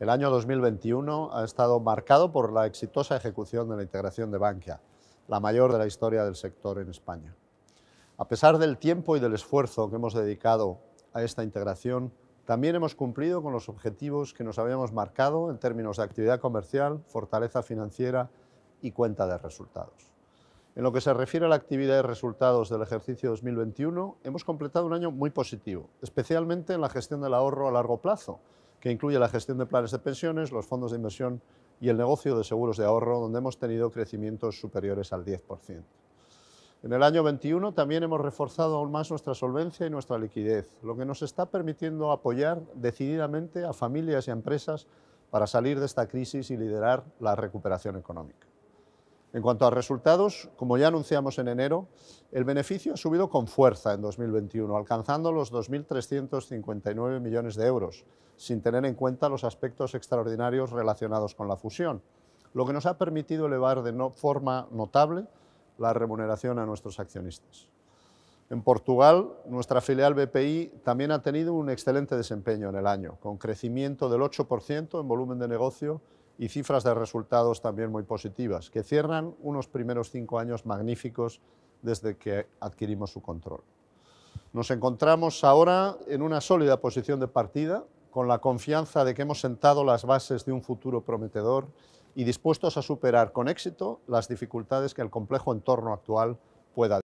El año 2021 ha estado marcado por la exitosa ejecución de la integración de Bankia, la mayor de la historia del sector en España. A pesar del tiempo y del esfuerzo que hemos dedicado a esta integración, también hemos cumplido con los objetivos que nos habíamos marcado en términos de actividad comercial, fortaleza financiera y cuenta de resultados. En lo que se refiere a la actividad y resultados del ejercicio 2021, hemos completado un año muy positivo, especialmente en la gestión del ahorro a largo plazo, que incluye la gestión de planes de pensiones, los fondos de inversión y el negocio de seguros de ahorro, donde hemos tenido crecimientos superiores al 10%. En el año 21 también hemos reforzado aún más nuestra solvencia y nuestra liquidez, lo que nos está permitiendo apoyar decididamente a familias y empresas para salir de esta crisis y liderar la recuperación económica. En cuanto a resultados, como ya anunciamos en enero, el beneficio ha subido con fuerza en 2021, alcanzando los 2.359 millones de euros, sin tener en cuenta los aspectos extraordinarios relacionados con la fusión, lo que nos ha permitido elevar de no forma notable la remuneración a nuestros accionistas. En Portugal, nuestra filial BPI también ha tenido un excelente desempeño en el año, con crecimiento del 8% en volumen de negocio y cifras de resultados también muy positivas, que cierran unos primeros cinco años magníficos desde que adquirimos su control. Nos encontramos ahora en una sólida posición de partida, con la confianza de que hemos sentado las bases de un futuro prometedor y dispuestos a superar con éxito las dificultades que el complejo entorno actual pueda